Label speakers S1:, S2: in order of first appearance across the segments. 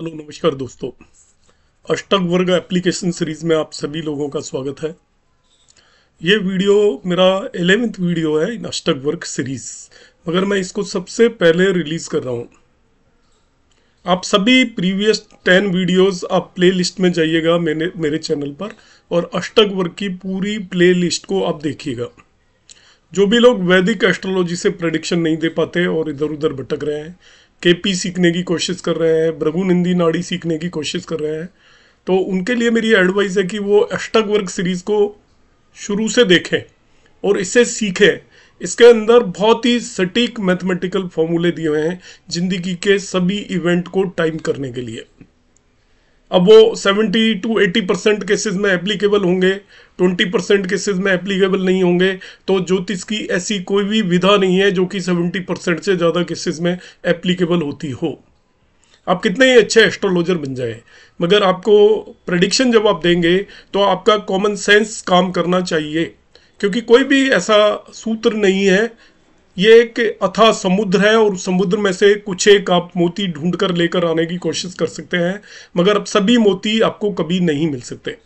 S1: hello नमस्कार दोस्तों अष्टक वर्ग एप्लीकेशन सीरीज में आप सभी लोगों का स्वागत है ये वीडियो मेरा एलेवेंथ वीडियो है इन अष्टक वर्ग सीरीज मगर मैं इसको सबसे पहले रिलीज कर रहा हूँ आप सभी प्रीवियस टेन वीडियोस आप प्लेलिस्ट में जाइएगा मेरे मेरे चैनल पर और अष्टक वर्ग की पूरी प्ले को आप देखिएगा जो भी लोग वैदिक एस्ट्रोलॉजी से प्रडिक्शन नहीं दे पाते और इधर उधर भटक रहे हैं केपी सीखने की कोशिश कर रहे हैं भ्रभुनंदी नाड़ी सीखने की कोशिश कर रहे हैं तो उनके लिए मेरी एडवाइस है कि वो अष्टक वर्ग सीरीज़ को शुरू से देखें और इससे सीखें इसके अंदर बहुत ही सटीक मैथमेटिकल फॉर्मूले दिए हुए हैं जिंदगी के सभी इवेंट को टाइम करने के लिए अब वो 70 टू 80 परसेंट केसेज में एप्लीकेबल होंगे 20 परसेंट केसेज में एप्लीकेबल नहीं होंगे तो ज्योतिष की ऐसी कोई भी विधा नहीं है जो कि 70 परसेंट से ज़्यादा केसेज में एप्लीकेबल होती हो आप कितने ही अच्छे एस्ट्रोलॉजर बन जाए मगर आपको प्रडिक्शन जब आप देंगे तो आपका कॉमन सेंस काम करना चाहिए क्योंकि कोई भी ऐसा सूत्र नहीं है ये एक अथा समुद्र है और समुद्र में से कुछ एक आप मोती ढूंढ कर लेकर आने की कोशिश कर सकते हैं मगर अब सभी मोती आपको कभी नहीं मिल सकते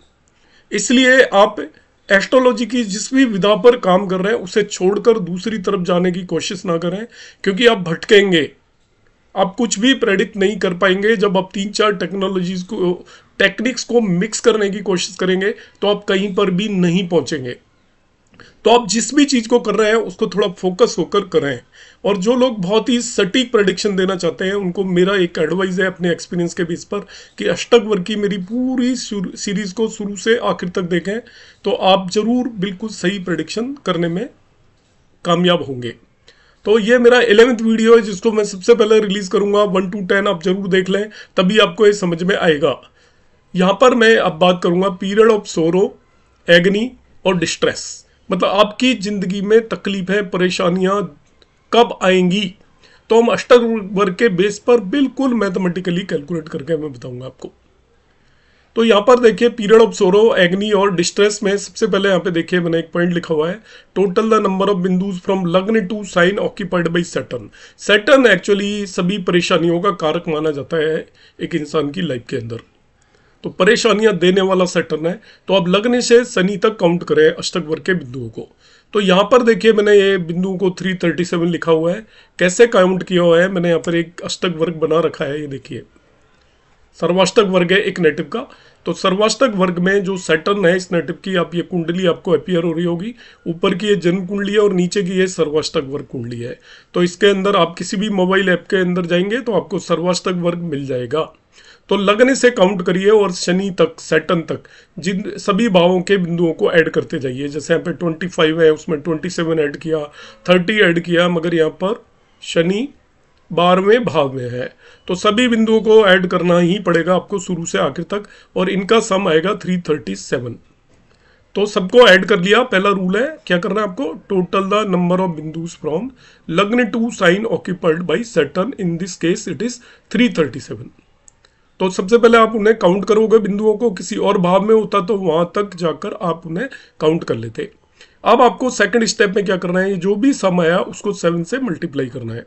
S1: इसलिए आप एस्ट्रोलॉजी की जिस भी विधा पर काम कर रहे हैं उसे छोड़कर दूसरी तरफ जाने की कोशिश ना करें क्योंकि आप भटकेंगे आप कुछ भी प्रेडिक्ट नहीं कर पाएंगे जब आप तीन चार टेक्नोलॉजीज को टेक्निक्स को मिक्स करने की कोशिश करेंगे तो आप कहीं पर भी नहीं पहुंचेंगे तो आप जिस भी चीज को कर रहे हैं उसको थोड़ा फोकस होकर करें और जो लोग बहुत ही सटीक प्रडिक्शन देना चाहते हैं उनको मेरा एक एडवाइस है अपने एक्सपीरियंस के बेस पर कि अष्टक वर्ग की मेरी पूरी सीरीज को शुरू से आखिर तक देखें तो आप जरूर बिल्कुल सही प्रडिक्शन करने में कामयाब होंगे तो ये मेरा एलेवेंथ वीडियो है जिसको मैं सबसे पहले रिलीज करूंगा वन टू टेन आप जरूर देख लें तभी आपको ये समझ में आएगा यहां पर मैं अब बात करूंगा पीरियड ऑफ सोरो एग्नी और डिस्ट्रेस मतलब आपकी ज़िंदगी में तकलीफ़ें परेशानियाँ कब आएंगी तो हम अष्टक वर्ग के बेस पर बिल्कुल मैथमेटिकली कैलकुलेट करके मैं बताऊंगा आपको तो यहाँ पर देखिए पीरियड ऑफ सोरो एग्नी और डिस्ट्रेस में सबसे पहले यहाँ पे देखिए मैंने एक पॉइंट लिखा हुआ है total the number of bindus from lagna to sign occupied by Saturn Saturn actually सभी परेशानियों का कारक माना जाता है एक इंसान की लाइफ के अंदर तो परेशानियां देने वाला सेटर्न है तो अब लग्न से शनि तक काउंट करें अष्टक वर्ग के बिंदुओं को तो यहाँ पर देखिए मैंने ये बिंदुओं को 337 लिखा हुआ है कैसे काउंट किया हुआ है मैंने यहाँ पर एक अष्टक वर्ग बना रखा है ये देखिए सर्वाष्टक वर्ग है एक नेटिव का तो सर्वाष्टक वर्ग में जो सेटर्न है इस नेटिव की आप ये कुंडली आपको अपियर हो रही होगी ऊपर की ये जन्म कुंडली है और नीचे की ये सर्वाष्टक वर्ग कुंडली है तो इसके अंदर आप किसी भी मोबाइल ऐप के अंदर जाएंगे तो आपको सर्वाष्टक वर्ग मिल जाएगा तो लग्न से काउंट करिए और शनि तक सैटन तक जिन सभी भावों के बिंदुओं को ऐड करते जाइए जैसे यहाँ पे ट्वेंटी फाइव है उसमें ट्वेंटी सेवन ऐड किया थर्टी ऐड किया मगर यहाँ पर शनि बारहवें भाव में है तो सभी बिंदुओं को ऐड करना ही पड़ेगा आपको शुरू से आखिर तक और इनका सम आएगा थ्री थर्टी सेवन तो सबको ऐड कर लिया पहला रूल है क्या करना है आपको total the number of bindus from lagna to sign occupied by Saturn in this case it is three thirty seven तो सबसे पहले आप उन्हें काउंट करोगे बिंदुओं को किसी और भाव में होता तो वहां तक जाकर आप उन्हें काउंट कर लेते अब आपको सेकंड स्टेप में क्या करना है जो भी सम आया उसको सेवन से मल्टीप्लाई करना है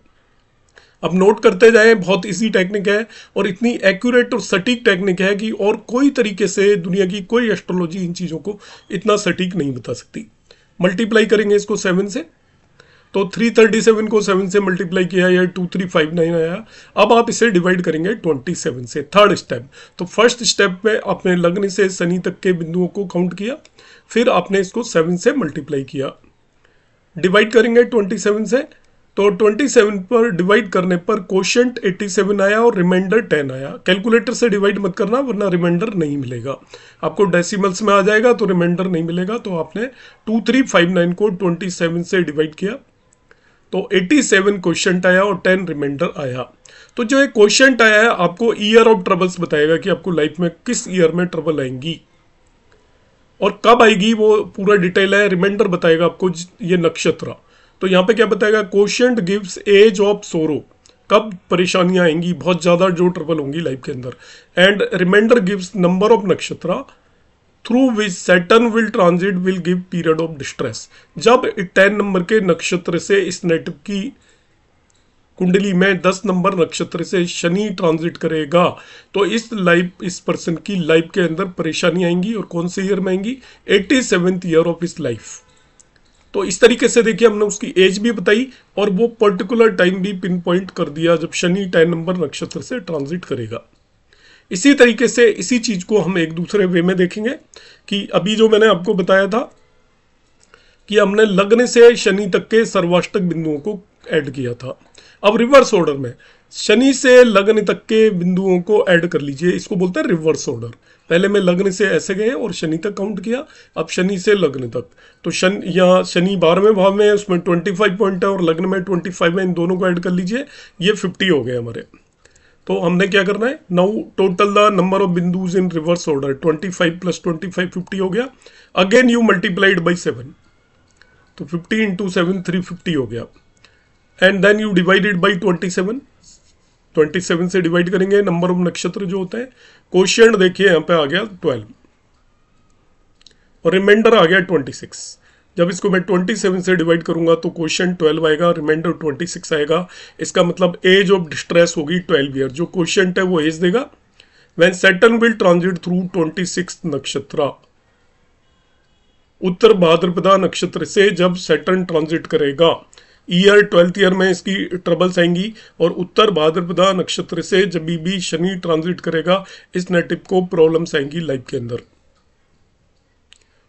S1: अब नोट करते जाए बहुत इजी टेक्निक है और इतनी एक्यूरेट और सटीक टेक्निक है कि और कोई तरीके से दुनिया की कोई एस्ट्रोलॉजी इन चीज़ों को इतना सटीक नहीं बता सकती मल्टीप्लाई करेंगे इसको सेवन से तो 337 को 7 से मल्टीप्लाई किया या 2359 आया अब आप इसे डिवाइड करेंगे 27 से थर्ड स्टेप तो फर्स्ट स्टेप में आपने लग्न से शनि तक के बिंदुओं को काउंट किया फिर आपने इसको 7 से मल्टीप्लाई किया डिवाइड करेंगे 27 से तो 27 पर डिवाइड करने पर क्वेश्चन 87 आया और रिमाइंडर 10 आया कैलकुलेटर से डिवाइड मत करना वरना रिमाइंडर नहीं मिलेगा आपको डेसिमल्स में आ जाएगा तो रिमाइंडर नहीं मिलेगा तो आपने 2359 को 27 से डिवाइड किया तो 87 सेवन क्वेश्चन आया और 10 रिमाइंडर आया तो जो एक क्वेश्चन आया है आपको ईयर ऑफ ट्रबल्स बताएगा कि आपको लाइफ में किस ईयर में ट्रबल आएंगी और कब आएगी वो पूरा डिटेल है रिमाइंडर बताएगा आपको ये नक्षत्र तो यहाँ पे क्या बताएगा क्वेश्चन गिव्स एज ऑफ सोरो कब परेशानियां आएंगी बहुत ज़्यादा जो ट्रबल होंगी लाइफ के अंदर and remainder gives number of nakshatra through which Saturn will transit will give period of distress जब टेन नंबर के नक्षत्र से इस नेट की कुंडली में दस नंबर नक्षत्र से शनि ट्रांजिट करेगा तो इस लाइफ इस पर्सन की लाइफ के अंदर परेशानी आएंगी और कौन से ईयर में आएंगी एटी सेवेंथ ईयर ऑफ इस लाइफ तो इस तरीके से देखिए हमने उसकी एज भी बताई और वो पर्टिकुलर टाइम भी पिन पॉइंट कर दिया जब शनि टेन नंबर नक्षत्र से ट्रांजिट करेगा इसी तरीके से इसी चीज़ को हम एक दूसरे वे में देखेंगे कि अभी जो मैंने आपको बताया था कि हमने लग्न से शनि तक के सर्वाष्टक बिंदुओं को ऐड किया था अब रिवर्स ऑर्डर में शनि से लग्न तक के बिंदुओं को ऐड कर लीजिए इसको बोलते हैं रिवर्स ऑर्डर पहले मैं लग्न से ऐसे गए और शनि तक काउंट किया अब शनि से लग्न तक तो शनि यहाँ शनि बारहवें भाव में है उसमें ट्वेंटी फाइव पॉइंट है और लग्न में ट्वेंटी फाइव है इन दोनों को ऐड कर लीजिए ये फिफ्टी हो गए हमारे तो हमने क्या करना है now total the number of bindus in reverse order 25 plus 25 50 हो गया again you multiplied by seven तो 50 इंटू सेवन थ्री हो गया and then you divided by twenty 27 से डिवाइड करेंगे नंबर ऑफ नक्षत्र जो होते हैं क्वेश्चन देखिए यहाँ पे आ गया 12 और रिमाइंडर आ गया 26 जब इसको मैं 27 से डिवाइड करूंगा तो क्वेश्चन 12 आएगा रिमाइंडर 26 आएगा इसका मतलब एज ऑफ डिस्ट्रेस होगी 12 ईयर जो क्वेश्चन है वो एज देगा when Saturn will transit through 26 nakshatra Uttara Bhadrapada नक्षत्र से जब सेटन ट्रांजिट करेगा ईयर ट्वेल्थ ईयर में इसकी ट्रबल्स आएंगी और उत्तर भाद्रपदा नक्षत्र से जब भी शनि ट्रांजिट करेगा इस नेटिव को प्रॉब्लम्स आएंगी लाइफ के अंदर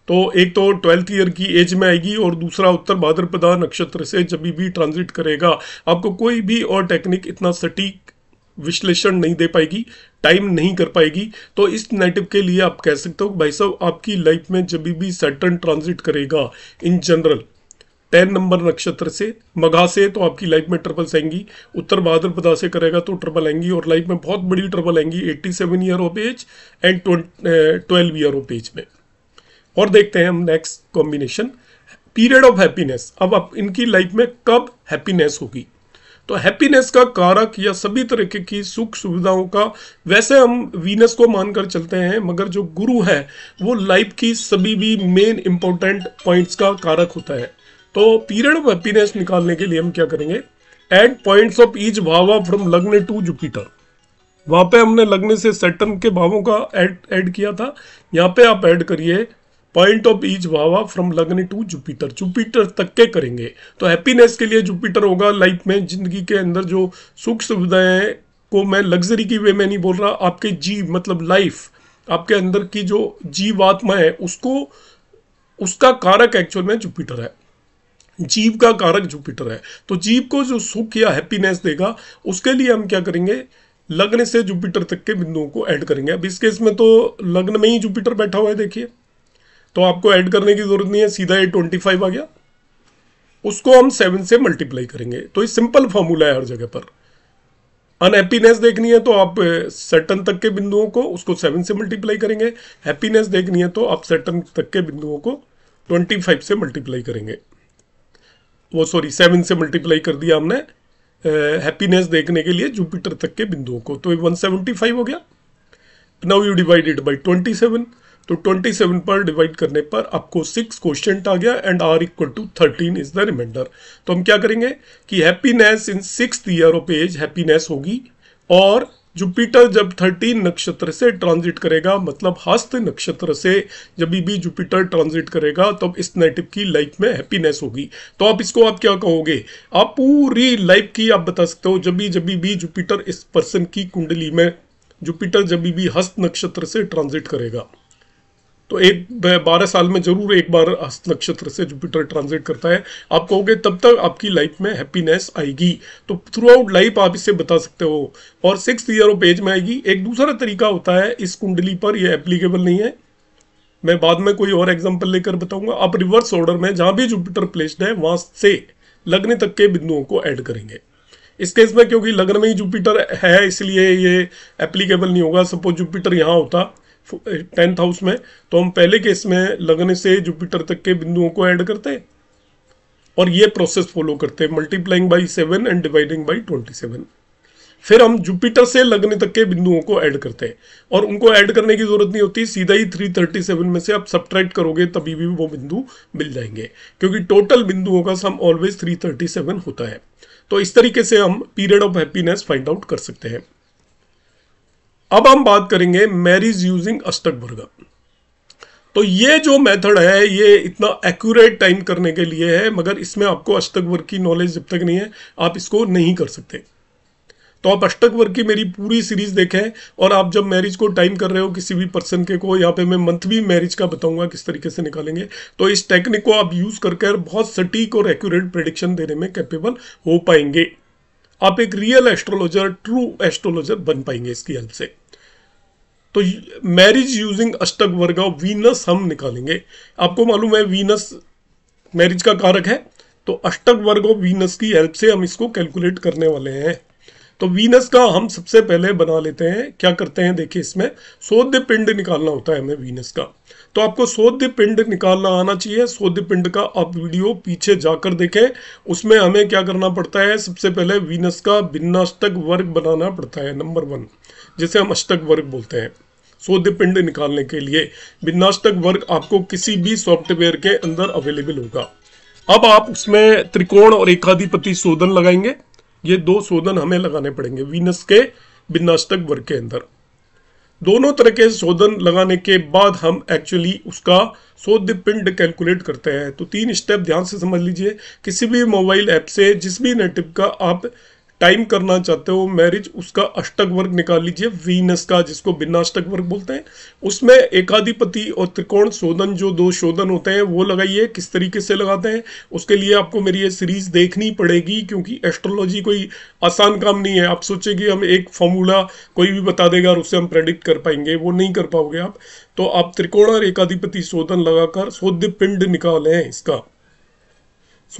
S1: तो एक तो ट्वेल्थ ईयर की एज में आएगी और दूसरा उत्तर भाद्रपदा नक्षत्र से जब भी ट्रांजिट करेगा आपको कोई भी और टेक्निक इतना सटीक विश्लेषण नहीं दे पाएगी टाइम नहीं कर पाएगी तो इस नेटिव के लिए आप कह सकते हो भाई साहब आपकी लाइफ में जब भी सैटर्न ट्रांजिट करेगा इन जनरल टेन नंबर नक्षत्र से मघा से तो आपकी लाइफ में ट्रबल्स आएंगी उत्तर भाद्रपदा से करेगा तो ट्रबल आएंगी और लाइफ में बहुत बड़ी ट्रबल आएंगी 87 year of age and twelve year of age में और देखते हैं हम next combination period of happiness अब आप इनकी लाइफ में कब हैप्पीनेस होगी तो हैप्पीनेस का कारक या सभी तरीके की सुख सुविधाओं का वैसे हम वीनस को मानकर चलते हैं मगर जो गुरु है वो लाइफ की सभी भी मेन इंपॉर्टेंट पॉइंट्स का कारक होता है तो पीरियड ऑफ हैप्पीनेस निकालने के लिए हम क्या करेंगे add points of each bhava from lagna to Jupiter वहां पे हमने लग्न से सेटन के भावों का एड एड किया था यहाँ पे आप ऐड करिए point of each bhava from lagna to Jupiter Jupiter तक के करेंगे तो हैप्पीनेस के लिए जुपिटर होगा लाइफ में जिंदगी के अंदर जो सुख सुविधाएं को मैं लग्जरी की वे में नहीं बोल रहा आपके जीव मतलब लाइफ आपके अंदर की जो जीवात्मा है उसको उसका कारक एक्चुअल में जुपिटर है जीव का कारक जुपिटर है तो जीव को जो सुख या हैप्पीनेस देगा उसके लिए हम क्या करेंगे लग्न से जुपिटर तक के बिंदुओं को ऐड करेंगे अब इस केस में तो लग्न में ही जुपिटर बैठा हुआ है देखिए तो आपको ऐड करने की ज़रूरत नहीं है सीधा ये ट्वेंटी फाइव आ गया उसको हम सेवन से मल्टीप्लाई करेंगे तो ये सिंपल फॉर्मूला है हर जगह पर अनहैप्पीनेस देखनी है तो आप सेटन तक के बिंदुओं को उसको सेवन से मल्टीप्लाई करेंगे हैप्पीनेस देखनी है तो आप सेटन तक के बिंदुओं को ट्वेंटी फाइव से मल्टीप्लाई करेंगे वो सॉरी सेवन से मल्टीप्लाई कर दिया हमने हैप्पीनेस देखने के लिए जुपिटर तक के बिंदुओं को तो वन सेवेंटी फाइव हो गया now you divided by twenty seven तो 27 पर डिवाइड करने पर आपको सिक्स क्वेश्चन आ गया and R equal to thirteen is the remainder तो हम क्या करेंगे कि happiness in six year of age happiness होगी और जुपिटर जब थर्टीन नक्षत्र से ट्रांजिट करेगा मतलब हस्त नक्षत्र से जब भी जुपिटर ट्रांजिट करेगा तब इस नेटिव की लाइफ में हैप्पीनेस होगी तो आप इसको आप क्या कहोगे आप पूरी लाइफ की आप बता सकते हो जब भी जब भी जुपिटर इस पर्सन की कुंडली में जुपिटर जब भी हस्त नक्षत्र से ट्रांजिट करेगा तो एक बारह साल में जरूर एक बार हस्त नक्षत्र से जुपिटर ट्रांजिट करता है आप कहोगे तब तक आपकी लाइफ में हैप्पीनेस आएगी तो थ्रू आउट लाइफ आप इसे बता सकते हो और सिक्स ईयर ऑफ एज में आएगी एक दूसरा तरीका होता है इस कुंडली पर यह एप्लीकेबल नहीं है मैं बाद में कोई और एग्जाम्पल लेकर बताऊंगा आप रिवर्स ऑर्डर में जहां भी जुपिटर प्लेस्ड है वहां से लग्न तक के बिंदुओं को ऐड करेंगे इस केस में क्योंकि लग्न में ही जुपिटर है इसलिए ये एप्लीकेबल नहीं होगा सपोज जुपिटर यहाँ होता टेंथ हाउस में तो हम पहले केस में लगने से जुपिटर तक के बिंदुओं को ऐड करते हैं और ये प्रोसेस फॉलो करते हैं multiplying by seven and dividing by twenty seven फिर हम जुपिटर से लगने तक के बिंदुओं को ऐड करते हैं और उनको ऐड करने की जरूरत नहीं होती सीधा ही 337 में से आप सब्ट्रैक्ट करोगे तभी भी वो बिंदु मिल जाएंगे क्योंकि टोटल बिंदुओं का सम ऑलवेज 337 होता है तो इस तरीके से हम period of happiness find out कर सकते हैं अब हम बात करेंगे मैरिज यूजिंग अस्तक भुर्गा तो ये जो मेथड है ये इतना एक्यूरेट टाइम करने के लिए है मगर इसमें आपको अष्टक वर्ग की नॉलेज जब तक नहीं है आप इसको नहीं कर सकते तो आप अष्टक वर्ग की मेरी पूरी सीरीज देखें और आप जब मैरिज को टाइम कर रहे हो किसी भी पर्सन के को यहाँ पे मैं मंथ भी मैरिज का बताऊंगा किस तरीके से निकालेंगे तो इस टेक्निक को आप यूज करके बहुत सटीक और एक्यूरेट प्रडिक्शन देने में कैपेबल हो पाएंगे आप एक रियल एस्ट्रोलॉजर ट्रू एस्ट्रोलॉजर बन पाएंगे इसकी हेल्प से तो मैरिज यूजिंग अष्टक वर्ग ऑफ वीनस हम निकालेंगे आपको मालूम है वीनस मैरिज का कारक है तो अष्टक वर्ग ऑफ वीनस की हेल्प से हम इसको कैलकुलेट करने वाले हैं तो वीनस का हम सबसे पहले बना लेते हैं क्या करते हैं देखिए इसमें सोद्य पिंड निकालना होता है हमें वीनस का तो आपको शोध पिंड निकालना आना चाहिए सोद्य पिंड का आप वीडियो पीछे जाकर देखें उसमें हमें क्या करना पड़ता है सबसे पहले वीनस का भिन्नाष्टक वर्ग बनाना पड़ता है नंबर वन जिसे हम अष्टक वर्ग बोलते हैं शोध पिंड निकालने के लिए विनाशतक वर्ग आपको किसी भी सॉफ्टवेयर के अंदर अवेलेबल होगा अब आप उसमें त्रिकोण और एकाधिपति शोधन लगाएंगे ये दो शोधन हमें लगाने पड़ेंगे वीनस के विनाशतक वर्ग के अंदर दोनों तरह के शोधन लगाने के बाद हम एक्चुअली उसका शोध पिंड कैलकुलेट करते हैं तो तीन स्टेप ध्यान से समझ लीजिए किसी भी मोबाइल ऐप से जिस भी नेटिव का आप टाइम करना चाहते हो मैरिज उसका अष्टक वर्ग निकाल लीजिए वीनस का जिसको बिना अष्टक वर्ग बोलते हैं उसमें एकाधिपति और त्रिकोण शोधन जो दो शोधन होते हैं वो लगाइए किस तरीके से लगाते हैं उसके लिए आपको मेरी ये सीरीज देखनी पड़ेगी क्योंकि एस्ट्रोलॉजी कोई आसान काम नहीं है आप सोचेंगे कि हम एक फॉर्मूला कोई भी बता देगा और उससे हम प्रेडिक्ट कर पाएंगे वो नहीं कर पाओगे आप तो आप त्रिकोण और एकाधिपति शोधन लगाकर शोध पिंड निकालें इसका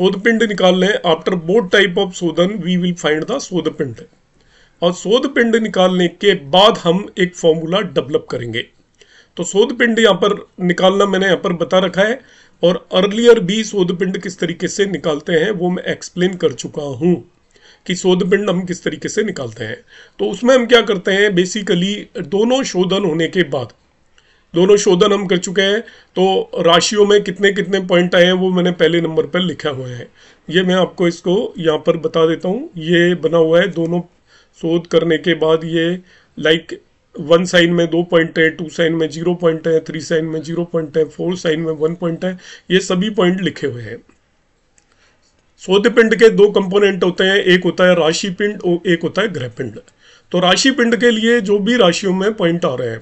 S1: पिंड निकाल लें after both type of shodhan we will find the shodhpind और शोधपिंड निकालने के बाद हम एक फॉर्मूला डेवलप करेंगे तो शोधपिंड यहाँ पर निकालना मैंने यहाँ पर बता रखा है और अर्लियर भी शोधपिंड किस तरीके से निकालते हैं वो मैं एक्सप्लेन कर चुका हूँ कि शोधपिंड हम किस तरीके से निकालते हैं तो उसमें हम क्या करते हैं बेसिकली दोनों शोधन होने के बाद दोनों शोधन हम कर चुके हैं तो राशियों में कितने कितने पॉइंट आए हैं वो मैंने पहले नंबर पर लिखा हुआ है ये मैं आपको इसको यहाँ पर बता देता हूँ ये बना हुआ है दोनों शोध करने के बाद ये लाइक वन साइन में दो पॉइंट है टू साइन में जीरो पॉइंट है थ्री साइन में जीरो पॉइंट है फोर साइन में वन पॉइंट है ये सभी पॉइंट लिखे हुए हैं शोध पिंड के दो कंपोनेंट होते हैं एक होता है राशि पिंड और एक होता है ग्रह पिंड तो राशि पिंड के लिए जो भी राशियों में पॉइंट आ रहे हैं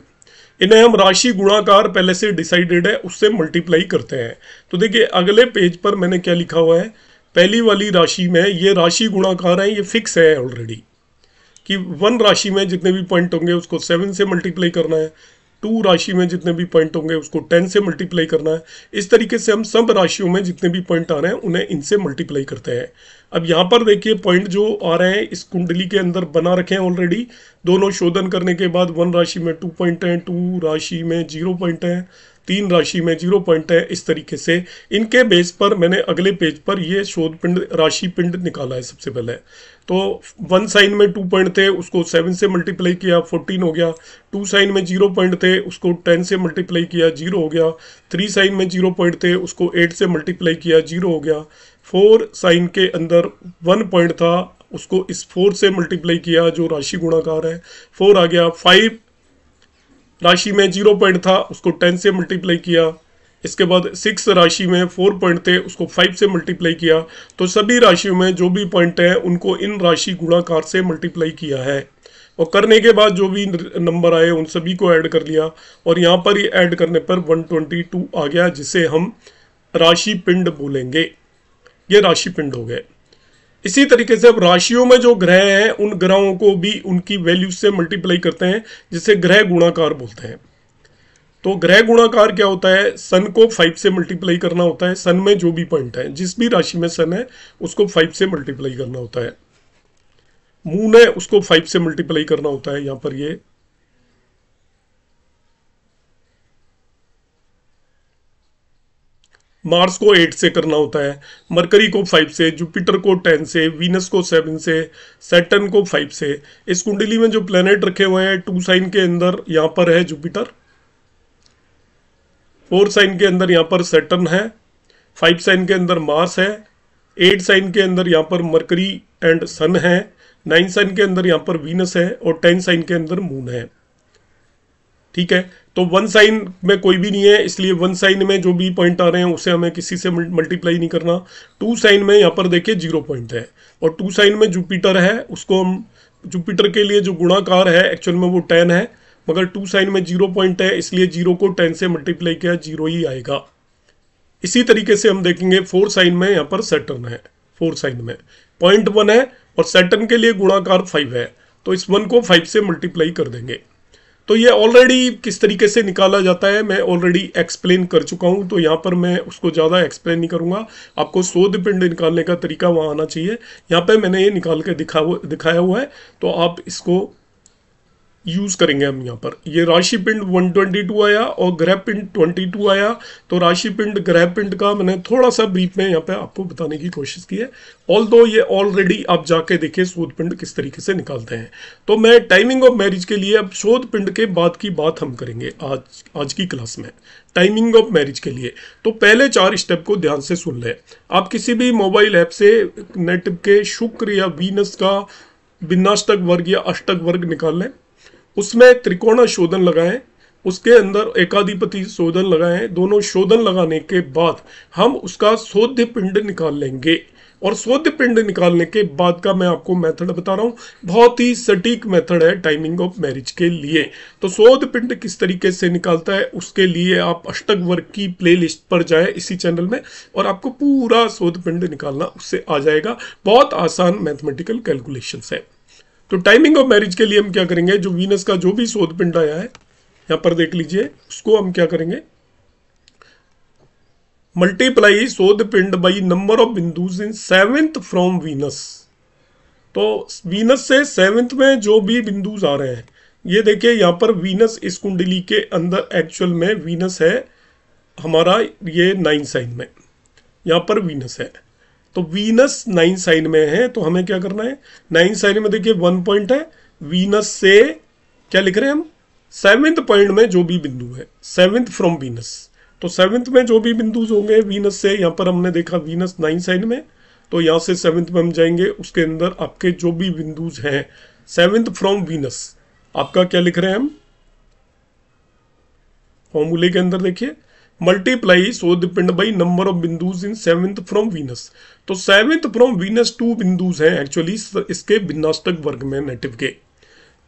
S1: इन्हें हम राशि गुणाकार पहले से डिसाइडेड है उससे मल्टीप्लाई करते हैं तो देखिए अगले पेज पर मैंने क्या लिखा हुआ है पहली वाली राशि में ये राशि गुणाकार है ये फिक्स है ऑलरेडी कि वन राशि में जितने भी पॉइंट होंगे उसको सेवन से मल्टीप्लाई करना है टू राशि में जितने भी पॉइंट होंगे उसको टेन से मल्टीप्लाई करना है इस तरीके से हम सब राशियों में जितने भी पॉइंट आ रहे हैं उन्हें इनसे मल्टीप्लाई करते हैं अब यहाँ पर देखिए पॉइंट जो आ रहे हैं इस कुंडली के अंदर बना रखे हैं ऑलरेडी दोनों शोधन करने के बाद वन राशि में टू पॉइंट हैं टू राशि में जीरो पॉइंट हैं तीन राशि में जीरो पॉइंट है इस तरीके से इनके बेस पर मैंने अगले पेज पर ये शोध पिंड राशि पिंड निकाला है सबसे पहले तो वन साइन में टू पॉइंट थे उसको सेवन से मल्टीप्लाई किया फोर्टीन हो गया टू साइन में जीरो पॉइंट थे उसको टेन से मल्टीप्लाई किया जीरो हो गया थ्री साइन में जीरो पॉइंट थे उसको एट से मल्टीप्लाई किया जीरो हो गया फोर साइन के अंदर वन पॉइंट था उसको इस फोर से मल्टीप्लाई किया जो राशि गुणाकार है फोर आ गया फाइव राशि में जीरो पॉइंट था उसको टेन से मल्टीप्लाई किया इसके बाद सिक्स राशि में फोर पॉइंट थे उसको फाइव से मल्टीप्लाई किया तो सभी राशियों में जो भी पॉइंट हैं उनको इन राशि गुणाकार से मल्टीप्लाई किया है और करने के बाद जो भी नंबर आए उन सभी को ऐड कर लिया और यहाँ पर ही ऐड करने पर 122 आ गया जिसे हम राशि पिंड बोलेंगे ये राशि पिंड हो गए इसी तरीके से अब राशियों में जो ग्रह हैं उन ग्रहों को भी उनकी वैल्यू से मल्टीप्लाई करते हैं जिसे ग्रह गुणाकार बोलते हैं तो ग्रह गुणाकार क्या होता है सन को फाइव से मल्टीप्लाई करना होता है सन में जो भी पॉइंट है जिस भी राशि में सन है उसको फाइव से मल्टीप्लाई करना होता है मून है उसको फाइव से मल्टीप्लाई करना होता है यहां पर ये मार्स को एट से करना होता है मरकरी को फाइव से जुपिटर को टेन से वीनस को सेवन से सेटन को फाइव से इस कुंडली में जो प्लेनेट रखे हुए हैं टू साइन के अंदर यहाँ पर है जुपिटर फोर साइन के अंदर यहाँ पर सेटन है फाइव साइन के अंदर मार्स है एट साइन के अंदर यहाँ पर मरकरी एंड सन है नाइन साइन के अंदर यहाँ पर वीनस है और टेन साइन के अंदर मून है ठीक है तो वन साइन में कोई भी नहीं है इसलिए वन साइन में जो भी पॉइंट आ रहे हैं उसे हमें किसी से मल्टीप्लाई नहीं करना टू साइन में यहाँ पर देखिए जीरो पॉइंट है और टू साइन में जुपिटर है उसको हम जुपिटर के लिए जो गुणाकार है एक्चुअल में वो टेन है मगर टू साइन में जीरो पॉइंट है इसलिए जीरो को टेन से मल्टीप्लाई किया जीरो ही आएगा इसी तरीके से हम देखेंगे फोर साइन में यहाँ पर सेटर्न है फोर साइन में पॉइंट वन है और सेटर्न के लिए गुणाकार फाइव है तो इस वन को फाइव से मल्टीप्लाई कर देंगे तो ये ऑलरेडी किस तरीके से निकाला जाता है मैं ऑलरेडी एक्सप्लेन कर चुका हूँ तो यहाँ पर मैं उसको ज़्यादा एक्सप्लेन नहीं करूँगा आपको शोध पिंड निकालने का तरीका वहाँ आना चाहिए यहाँ पर मैंने ये निकाल के दिखा दिखाया हुआ है तो आप इसको यूज करेंगे हम यहाँ पर ये राशि पिंड 122 आया और ग्रह पिंड 22 आया तो राशि पिंड ग्रह पिंड का मैंने थोड़ा सा ब्रीफ में यहाँ पे आपको बताने की कोशिश की है ऑल दो ये ऑलरेडी आप जाके देखिए शोध पिंड किस तरीके से निकालते हैं तो मैं टाइमिंग ऑफ मैरिज के लिए अब शोध पिंड के बाद की बात हम करेंगे आज आज की क्लास में टाइमिंग ऑफ मैरिज के लिए तो पहले चार स्टेप को ध्यान से सुन लें आप किसी भी मोबाइल ऐप से नेट के शुक्र या वीनस का बिन्नाष्टक वर्ग या अष्टक वर्ग निकाल लें उसमें त्रिकोणा शोधन लगाएं उसके अंदर एकाधिपति शोधन लगाएं दोनों शोधन लगाने के बाद हम उसका शोध पिंड निकाल लेंगे और शोध पिंड निकालने के बाद का मैं आपको मेथड बता रहा हूँ बहुत ही सटीक मेथड है टाइमिंग ऑफ मैरिज के लिए तो शोध पिंड किस तरीके से निकालता है उसके लिए आप अष्टक वर्ग की प्लेलिस्ट पर जाए इसी चैनल में और आपको पूरा शोध पिंड निकालना उससे आ जाएगा बहुत आसान मैथमेटिकल कैलकुलेशन है तो टाइमिंग ऑफ मैरिज के लिए हम क्या करेंगे जो वीनस का जो भी शोध पिंड आया है यहाँ पर देख लीजिए उसको हम क्या करेंगे multiply shodhpind by number of bindus in seventh from Venus तो वीनस से सेवेंथ में जो भी बिंदुज आ रहे हैं ये देखिए यहां पर वीनस इस कुंडली के अंदर एक्चुअल में वीनस है हमारा ये नाइन साइन में यहाँ पर वीनस है तो वीनस नाइन साइन में है तो हमें क्या करना है नाइन साइन में देखिए वन पॉइंट है वीनस से क्या लिख रहे हैं हम सेवेंथ पॉइंट में जो भी बिंदु है सेवेंथ फ्रॉम वीनस तो सेवेंथ में जो भी बिंदु होंगे वीनस से यहां पर हमने देखा वीनस नाइन साइन में तो यहां से सेवेंथ में हम जाएंगे उसके अंदर आपके जो भी बिंदुज हैं सेवेंथ फ्रॉम वीनस आपका क्या लिख रहे हैं हम फॉर्मूले के अंदर देखिए multiply shodhpind by number of bindus in seventh from Venus तो seventh from Venus two bindus हैं एक्चुअली इसके भिन्नाष्टक वर्ग में नेटिव के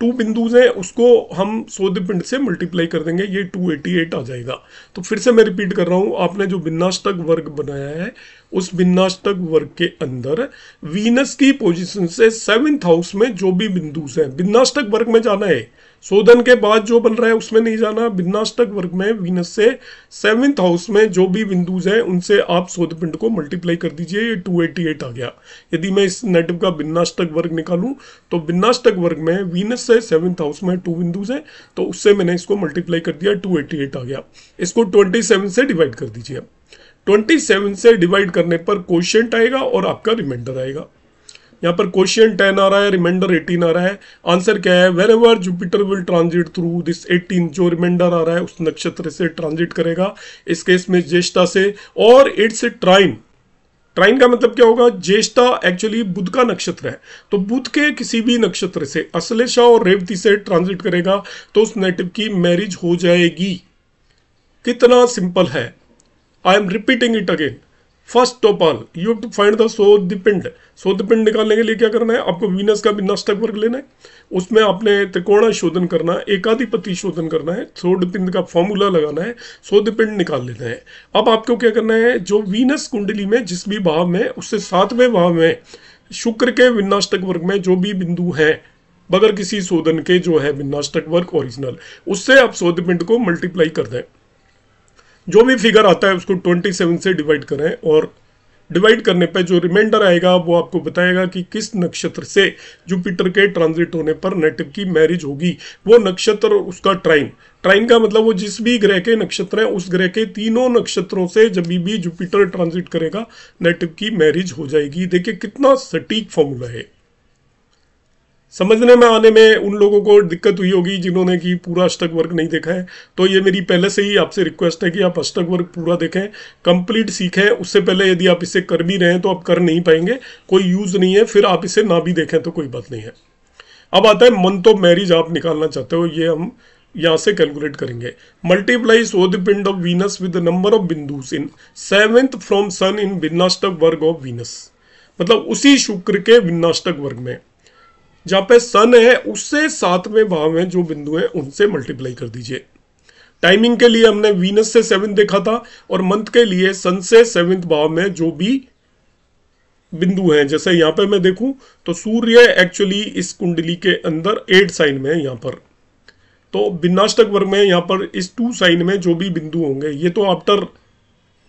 S1: टू बिंदुज हैं उसको हम सोदे पिंड से मल्टीप्लाई कर देंगे ये 288 आ जाएगा तो फिर से मैं रिपीट कर रहा हूँ आपने जो बिन्नाष्टक वर्ग बनाया है उस बिन्नाष्टक वर्ग के अंदर वीनस की पोजीशन से सेवेंथ हाउस में जो भी बिंदुज हैं बिन्नाष्टक वर्ग में जाना है शोधन के बाद जो बन रहा है उसमें नहीं जाना विनाष्टक वर्ग में वीनस से सेवन्थ हाउस में जो भी बिंदुज हैं उनसे आप शोध पिंड को मल्टीप्लाई कर दीजिए ये 288 आ गया यदि मैं इस नेटिव का बिन्नाष्टक वर्ग निकालूं तो बिन्नाष्टक वर्ग में वीनस से सेवेंथ हाउस में टू बिंदुज हैं तो उससे मैंने इसको मल्टीप्लाई कर दिया एट आ गया इसको सेवन से डिवाइड कर दीजिए 27 से डिवाइड करने पर क्वेश्चन आएगा और आपका रिमाइंडर आएगा यहाँ पर क्वेश्चन टेन आ रहा है रिमाइंडर एटीन आ रहा है आंसर क्या है wherever Jupiter will transit through this eighteen जो रिमाइंडर आ रहा है उस नक्षत्र से ट्रांजिट करेगा इस केस में ज्येष्ठा से और इट्स ए ट्राइन ट्राइन का मतलब क्या होगा ज्येष्ठा एक्चुअली बुध का नक्षत्र है तो बुध के किसी भी नक्षत्र से अश्लेषा और रेवती से ट्रांजिट करेगा तो उस नेटिव की मैरिज हो जाएगी कितना सिंपल है I am repeating it again first of all you to find the shodhpind सो निकालने के लिए क्या करना है आपको वीनस का भी नष्ट वर्ग लेना है उसमें आपने त्रिकोणा शोधन करना है एकाधिपति शोधन करना है सो का फॉर्मूला लगाना है सो निकाल लेना है अब आपको क्या करना है जो वीनस कुंडली में जिस भी भाव में उससे सातवें भाव में शुक्र के विनाष्टक वर्ग में जो भी बिंदु है बगैर किसी शोधन के जो है विनाष्टक वर्ग ओरिजिनल उससे आप शोध पिंड को मल्टीप्लाई कर दें जो भी फिगर आता है उसको 27 से डिवाइड करें और डिवाइड करने पर जो रिमाइंडर आएगा वो आपको बताएगा कि किस नक्षत्र से जुपिटर के ट्रांजिट होने पर नेटिव की मैरिज होगी वो नक्षत्र और उसका ट्राइन ट्राइन का मतलब वो जिस भी ग्रह के नक्षत्र हैं उस ग्रह के तीनों नक्षत्रों से जब भी जुपिटर ट्रांजिट करेगा नेटिव की मैरिज हो जाएगी देखिए कितना सटीक फॉर्मूला है समझने में आने में उन लोगों को दिक्कत हुई होगी जिन्होंने कि पूरा अष्टक वर्क नहीं देखा है तो ये मेरी पहले से ही आपसे रिक्वेस्ट है कि आप अष्टक वर्क पूरा देखें कंप्लीट सीखें उससे पहले यदि आप इसे कर भी रहे हैं तो आप कर नहीं पाएंगे कोई यूज़ नहीं है फिर आप इसे ना भी देखें तो कोई बात नहीं है अब आता है मंथ ऑफ मैरिज आप निकालना चाहते हो ये हम यहाँ से कैलकुलेट करेंगे multiply shodhpind of Venus with number of bindus in seventh from Sun in bhinnashtak varga of Venus मतलब उसी शुक्र के विन्नाष्टक वर्ग में जहाँ पे सन है उससे सातवें भाव में जो बिंदु है उनसे मल्टीप्लाई कर दीजिए टाइमिंग के लिए हमने वीनस से सेवन देखा था और मंथ के लिए सन से सेवंथ भाव में जो भी बिंदु हैं जैसे यहाँ पे मैं देखूं तो सूर्य एक्चुअली इस कुंडली के अंदर एट साइन में है यहाँ पर तो बिन्नाष्टक वर्ग में यहाँ पर इस टू साइन में जो भी बिंदु होंगे ये तो आफ्टर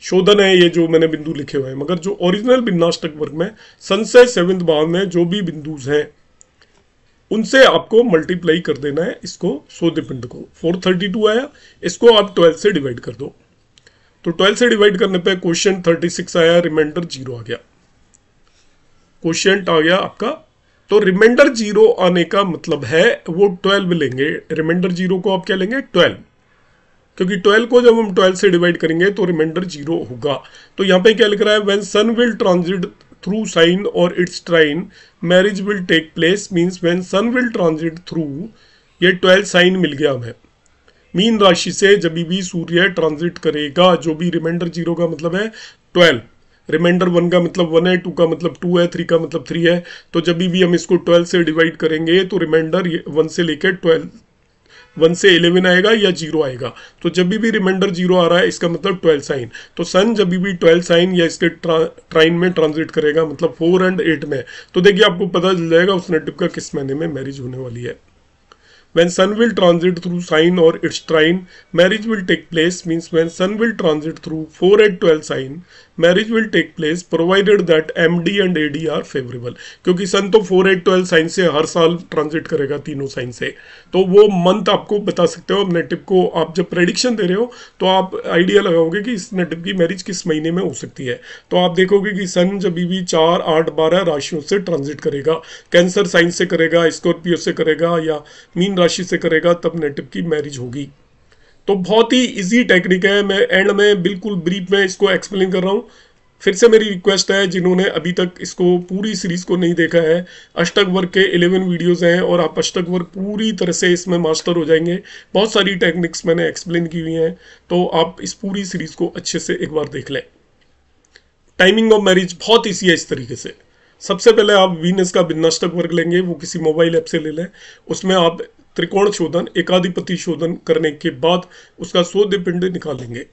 S1: शोधन है ये जो मैंने बिंदु लिखे हुए हैं मगर जो ओरिजिनल बिन्नाष्टक वर्ग में सन से सेवंथ भाव में जो भी बिंदुज हैं उनसे आपको मल्टीप्लाई कर देना है इसको सोदेपिंड को 432 आया इसको आप 12 से डिवाइड कर दो तो 12 से डिवाइड करने पे क्वेश्चन 36 आया रिमाइंडर जीरो आ गया क्वेश्चन आ गया आपका तो रिमाइंडर जीरो आने का मतलब है वो 12 लेंगे रिमाइंडर जीरो को आप क्या लेंगे 12 क्योंकि 12 को जब हम 12 से डिवाइड करेंगे तो रिमाइंडर जीरो होगा तो यहां पे क्या लिख रहा है when Sun will transit through sign or its trine marriage will take place means when sun will transit through ये ट्वेल्थ साइन मिल गया हमें मीन राशि से जब भी सूर्य ट्रांजिट करेगा जो भी रिमाइंडर जीरो का मतलब है ट्वेल्व रिमाइंडर वन का मतलब वन है टू का मतलब टू है थ्री का मतलब थ्री है तो जब भी हम इसको ट्वेल्व से डिवाइड करेंगे तो रिमाइंडर वन से लेकर ट्वेल्व वन से इलेवन आएगा या जीरो आएगा तो जब भी रिमाइंडर जीरो आ रहा है इसका मतलब ट्वेल्व साइन तो सन जब भी ट्वेल्व साइन या इसके ट्राइन में ट्रांजिट करेगा मतलब फोर एंड एट में तो देखिए आपको पता चल जाएगा उस नेटिव का किस महीने में मैरिज होने वाली है when sun will transit through sign or its trine marriage will take place means when sun will transit through 4 at 12 sign marriage will take place provided that md and ad are favorable kyunki sun to 4 at 12 sign se har saal transit karega tino sign se to wo month aapko bata sakte ho apne tip ko aap jab prediction de rahe ho to aap idea lagaoge ki इस tip ki marriage kis mahine mein ho sakti hai to aap dekhoge ki sun jab bhi 4 8 12 rashiyon se transit karega cancer sign se karega scorpio se karega ya mean राशि से करेगा तब native की marriage होगी तो बहुत ही easy technique है मैं एंड में बिल्कुल ब्रीफ में इसको एक्सप्लेन कर रहा हूँ फिर से मेरी रिक्वेस्ट है जिन्होंने अभी तक इसको पूरी सीरीज को नहीं देखा है अष्टक वर्ग के 11 वीडियोस हैं और आप अष्टक वर्ग पूरी तरह से इसमें मास्टर हो जाएंगे बहुत सारी टेक्निक्स मैंने एक्सप्लेन की हुई हैं तो आप इस पूरी सीरीज को अच्छे से एक बार देख लें टाइमिंग ऑफ मैरिज बहुत ईजी है इस तरीके से सबसे पहले आप वीनस का बिन्नाष्टक वर्ग लेंगे वो किसी मोबाइल ऐप से ले लें उसमें आप त्रिकोण शोधन एकाधिपति शोधन करने के बाद उसका शोध पिंड निकालेंगे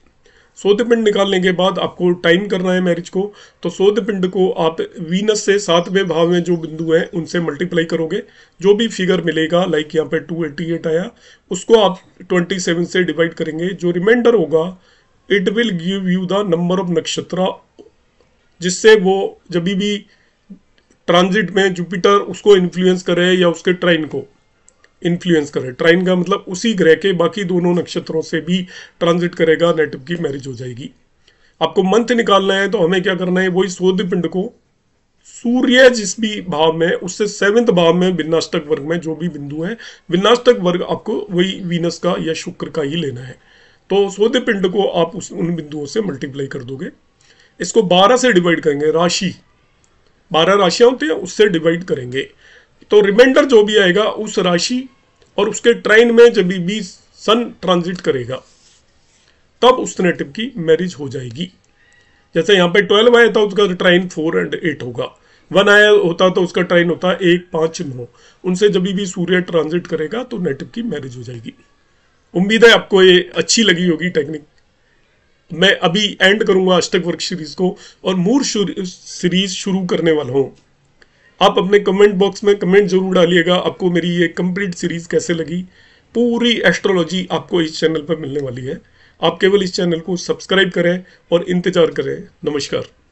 S1: शोध पिंड निकालने के बाद आपको टाइम करना है मैरिज को तो शोध पिंड को आप वीनस से सातवें भाव में जो बिंदु हैं उनसे मल्टीप्लाई करोगे जो भी फिगर मिलेगा लाइक यहाँ पे 288 आया उसको आप 27 से डिवाइड करेंगे जो रिमाइंडर होगा it will give you the number of nakshatra जिससे वो जब भी ट्रांजिट में जुपिटर उसको इन्फ्लुएंस करे या उसके ट्रेन को इन्फ्लुएंस करे ट्राइन का मतलब उसी ग्रह के बाकी दोनों नक्षत्रों से भी ट्रांजिट करेगा नेटिव की मैरिज हो जाएगी आपको मंथ निकालना है तो हमें क्या करना है वही सोद पिंड को सूर्य जिस भी भाव में उससे सेवेंथ भाव में विनाष्टक वर्ग में जो भी बिंदु है विनाष्टक वर्ग आपको वही वीनस का या शुक्र का ही लेना है तो सोद पिंड को आप उस उन बिंदुओं से मल्टीप्लाई कर दोगे इसको बारह से डिवाइड करेंगे राशि बारह राशियां होती हैं उससे डिवाइड करेंगे तो रिमाइंडर जो भी आएगा उस राशि और उसके ट्राइन में जब भी सन ट्रांजिट करेगा तब उस नेटिव की मैरिज हो जाएगी जैसे यहां पे ट्वेल्व आया था उसका ट्राइन फोर एंड एट होगा वन आया होता तो उसका ट्राइन होता एक पांच नौ उनसे जब भी सूर्य ट्रांजिट करेगा तो नेटिव की मैरिज हो जाएगी उम्मीद है आपको ये अच्छी लगी होगी टेक्निक मैं अभी एंड करूंगा अष्टक वर्क सीरीज को और मूर सीरीज शुरू करने वाला हूं आप अपने कमेंट बॉक्स में कमेंट जरूर डालिएगा आपको मेरी ये कंप्लीट सीरीज कैसे लगी पूरी एस्ट्रोलॉजी आपको इस चैनल पर मिलने वाली है आप केवल इस चैनल को सब्सक्राइब करें और इंतजार करें नमस्कार